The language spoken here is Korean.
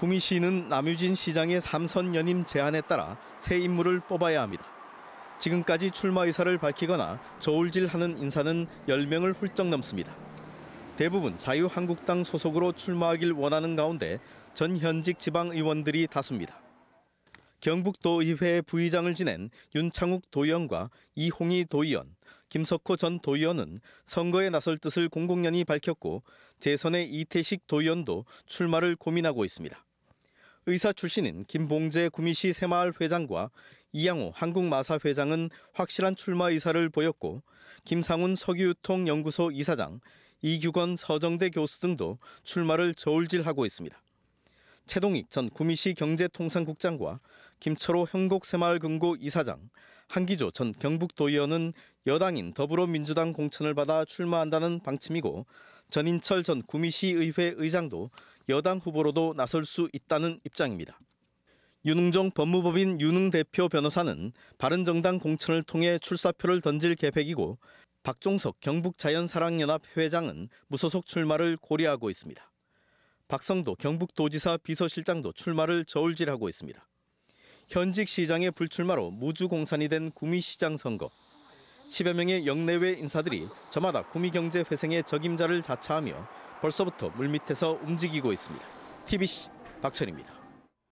구미시는 남유진 시장의 삼선 연임 제안에 따라 새 인물을 뽑아야 합니다. 지금까지 출마 의사를 밝히거나 저울질하는 인사는 10명을 훌쩍 넘습니다. 대부분 자유한국당 소속으로 출마하길 원하는 가운데 전 현직 지방 의원들이 다수입니다. 경북도의회 부의장을 지낸 윤창욱 도의원과 이홍희 도의원, 김석호 전 도의원은 선거에 나설 뜻을 공공연히 밝혔고 재선의 이태식 도의원도 출마를 고민하고 있습니다. 의사 출신인 김봉재 구미시 새마을 회장과 이양호 한국마사 회장은 확실한 출마 의사를 보였고 김상훈 석유통 연구소 이사장, 이규건 서정대 교수 등도 출마를 저울질하고 있습니다. 최동익 전 구미시 경제통상국장과 김철호 현곡 새마을금고 이사장, 한기조 전 경북도의원은 여당인 더불어민주당 공천을 받아 출마한다는 방침이고 전인철 전 구미시의회 의장도 여당 후보로도 나설 수 있다는 입장입니다. 윤웅정 법무법인 윤웅 대표 변호사는 바른정당 공천을 통해 출사표를 던질 계획이고 박종석 경북자연사랑연합 회장은 무소속 출마를 고려하고 있습니다. 박성도 경북도지사 비서실장도 출마를 저울질하고 있습니다. 현직 시장의 불출마로 무주공산이 된 구미시장 선거. 10여 명의 영내외 인사들이 저마다 구미경제 회생의 적임자를 자처하며 벌써부터 물밑에서 움직이고 있습니다. TBC 박철입니다.